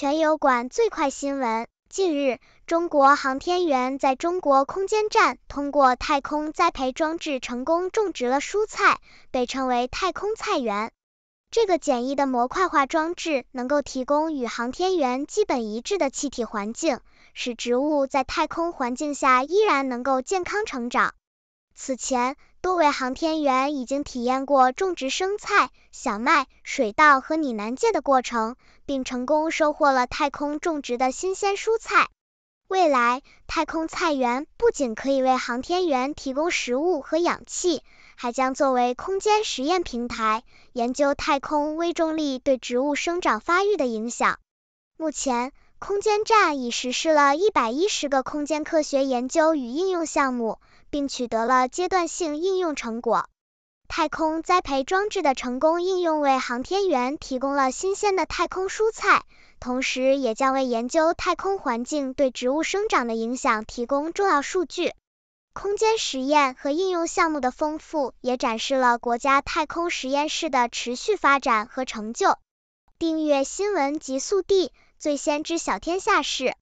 全油管最快新闻：近日，中国航天员在中国空间站通过太空栽培装置成功种植了蔬菜，被称为“太空菜园”。这个简易的模块化装置能够提供与航天员基本一致的气体环境，使植物在太空环境下依然能够健康成长。此前，多位航天员已经体验过种植生菜、小麦、水稻和拟南芥的过程，并成功收获了太空种植的新鲜蔬菜。未来，太空菜园不仅可以为航天员提供食物和氧气，还将作为空间实验平台，研究太空微重力对植物生长发育的影响。目前，空间站已实施了一百一十个空间科学研究与应用项目，并取得了阶段性应用成果。太空栽培装置的成功应用，为航天员提供了新鲜的太空蔬菜，同时也将为研究太空环境对植物生长的影响提供重要数据。空间实验和应用项目的丰富，也展示了国家太空实验室的持续发展和成就。订阅新闻极速递。最先知晓天下事。